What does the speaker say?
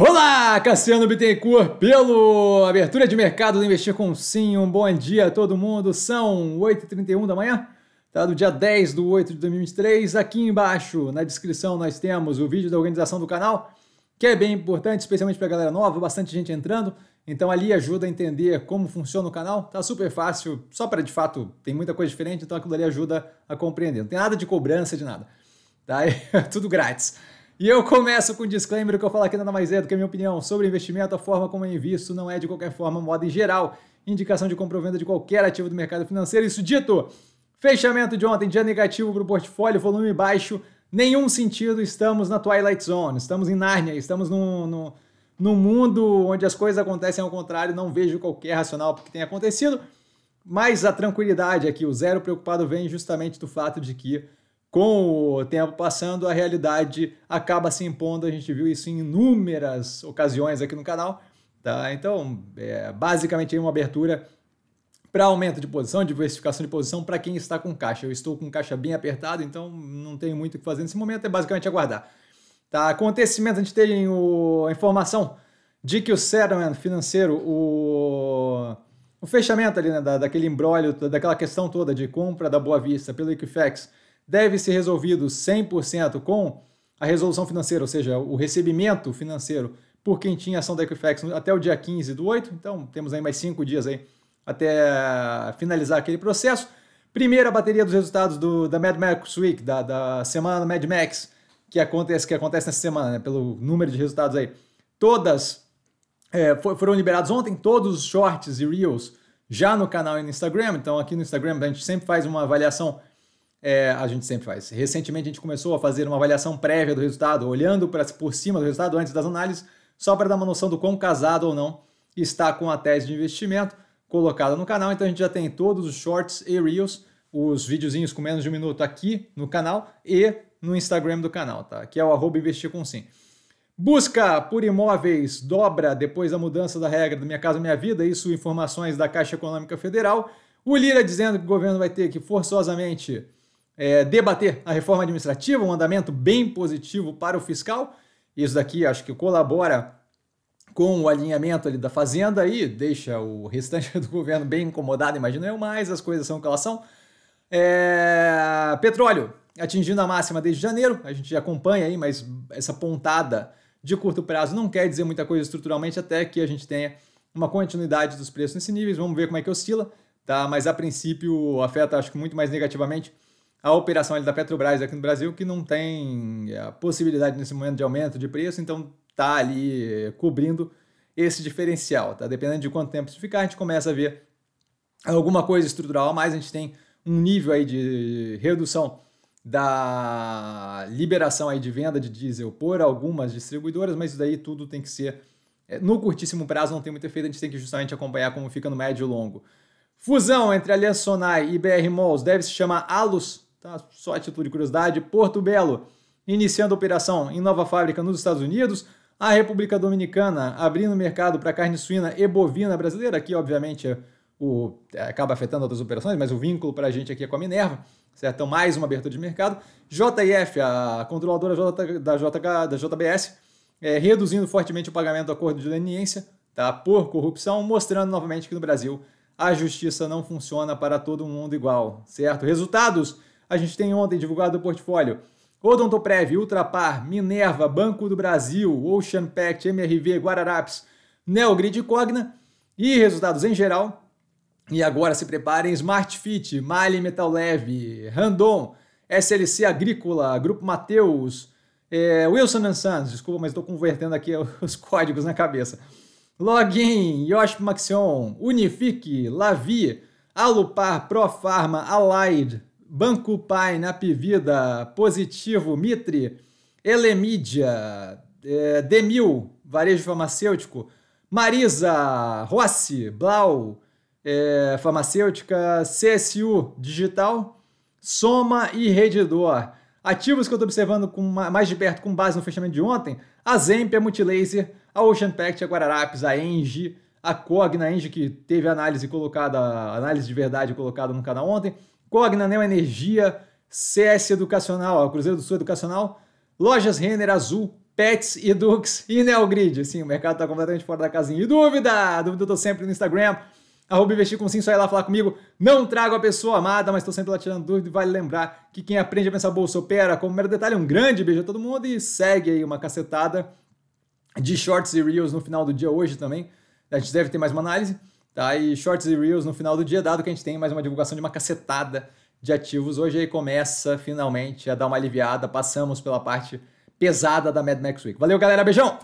Olá, Cassiano Bittencourt, pelo Abertura de Mercado do Investir com Sim. Um bom dia a todo mundo. São 8h31 da manhã, tá? do dia 10 de 8 de 2023. Aqui embaixo, na descrição, nós temos o vídeo da organização do canal, que é bem importante, especialmente para a galera nova, bastante gente entrando. Então ali ajuda a entender como funciona o canal. Tá super fácil, só para de fato, tem muita coisa diferente, então aquilo ali ajuda a compreender. Não tem nada de cobrança, de nada. Tá? É tudo grátis. E eu começo com um disclaimer que eu falo aqui nada mais é do que a minha opinião sobre investimento, a forma como eu invisto não é de qualquer forma, moda em geral, indicação de compra ou venda de qualquer ativo do mercado financeiro. Isso dito, fechamento de ontem, dia negativo para o portfólio, volume baixo, nenhum sentido, estamos na Twilight Zone, estamos em Nárnia, estamos num, num, num mundo onde as coisas acontecem ao contrário, não vejo qualquer racional porque tenha acontecido, mas a tranquilidade aqui, é o zero preocupado vem justamente do fato de que com o tempo passando, a realidade acaba se impondo. A gente viu isso em inúmeras ocasiões aqui no canal. Tá? Então, é basicamente é uma abertura para aumento de posição, diversificação de posição para quem está com caixa. Eu estou com caixa bem apertado, então não tenho muito o que fazer nesse momento, é basicamente aguardar. Tá? Acontecimento, a gente tem o, a informação de que o settlement financeiro, o, o fechamento ali né, da, daquele embrólio, daquela questão toda de compra da Boa Vista pelo Equifax, deve ser resolvido 100% com a resolução financeira, ou seja, o recebimento financeiro por quem tinha ação da Equifax até o dia 15 do 8. Então, temos aí mais cinco dias aí até ah, finalizar aquele processo. Primeira bateria dos resultados do, da Mad Max Week, da, da semana Mad Max, que acontece, que acontece nessa semana, né, pelo número de resultados aí. Todas é, foram liberados ontem, todos os shorts e reels já no canal e no Instagram. Então, aqui no Instagram a gente sempre faz uma avaliação é, a gente sempre faz. Recentemente a gente começou a fazer uma avaliação prévia do resultado, olhando pra, por cima do resultado antes das análises, só para dar uma noção do quão casado ou não está com a tese de investimento colocada no canal. Então a gente já tem todos os shorts e reels, os videozinhos com menos de um minuto aqui no canal e no Instagram do canal, tá? Que é o arroba investir com sim. Busca por imóveis dobra depois da mudança da regra do Minha Casa Minha Vida, isso informações da Caixa Econômica Federal. O Lira dizendo que o governo vai ter que forçosamente é, debater a reforma administrativa, um andamento bem positivo para o fiscal. Isso daqui acho que colabora com o alinhamento ali da Fazenda e deixa o restante do governo bem incomodado, imagino eu, mas as coisas são o que elas são. É... Petróleo atingindo a máxima desde janeiro, a gente acompanha aí, mas essa pontada de curto prazo não quer dizer muita coisa estruturalmente até que a gente tenha uma continuidade dos preços nesse níveis. Vamos ver como é que oscila, tá? Mas a princípio afeta, acho que muito mais negativamente a operação ali da Petrobras aqui no Brasil, que não tem eh, a possibilidade nesse momento de aumento de preço, então está ali eh, cobrindo esse diferencial. Tá? Dependendo de quanto tempo isso ficar, a gente começa a ver alguma coisa estrutural, mas a gente tem um nível aí de redução da liberação aí de venda de diesel por algumas distribuidoras, mas isso daí tudo tem que ser eh, no curtíssimo prazo não tem muito efeito, a gente tem que justamente acompanhar como fica no médio e longo. Fusão entre Aliança Sonai e BR Malls deve se chamar Alus tá? Só a título de curiosidade, Porto Belo iniciando operação em nova fábrica nos Estados Unidos, a República Dominicana abrindo mercado para carne suína e bovina brasileira, aqui obviamente é o, é, acaba afetando outras operações, mas o vínculo para a gente aqui é com a Minerva, certo? Então mais uma abertura de mercado. JF a controladora J, da, da JBS, é, reduzindo fortemente o pagamento do acordo de leniência tá? por corrupção, mostrando novamente que no Brasil a justiça não funciona para todo mundo igual, certo? Resultados a gente tem ontem divulgado o portfólio Odontoprev, Ultrapar, Minerva, Banco do Brasil, Ocean Pact, MRV, Guararapes, Neogrid e Cogna e resultados em geral. E agora se preparem Smart Fit, Mali Metal Leve, Randon, SLC Agrícola, Grupo Mateus, é, Wilson Sons, desculpa, mas estou convertendo aqui os códigos na cabeça. Login, Yosh Maxion, Unifique, Lavi, Alupar, Profarma, Allied, Banco Pai, Napivida, Positivo, Mitre, Elemídia, é, eh, Demil, Varejo Farmacêutico, Marisa, Rossi, Blau, é, Farmacêutica, CSU Digital, Soma e Redidor. Ativos que eu estou observando com, mais de perto com base no fechamento de ontem, a Zemp, a Multilaser, a Ocean Pact, a Guararapes, a Engie, a Cogna, a Engie que teve análise colocada, análise de verdade colocada no canal ontem, Cogna, Neo Energia, CS Educacional, Cruzeiro do Sul Educacional, Lojas Renner, Azul, Pets, e Edux e Neogrid. Sim, o mercado está completamente fora da casinha. E dúvida? Dúvida eu tô sempre no Instagram, arroba investir com sim, só ir lá falar comigo. Não trago a pessoa amada, mas estou sempre lá tirando dúvida. E vale lembrar que quem aprende a pensar bolsa opera. Como mero detalhe, um grande beijo a todo mundo e segue aí uma cacetada de shorts e reels no final do dia hoje também. A gente deve ter mais uma análise. Tá? E shorts e reels no final do dia, dado que a gente tem mais uma divulgação de uma cacetada de ativos. Hoje aí começa finalmente a dar uma aliviada, passamos pela parte pesada da Mad Max Week. Valeu, galera, beijão!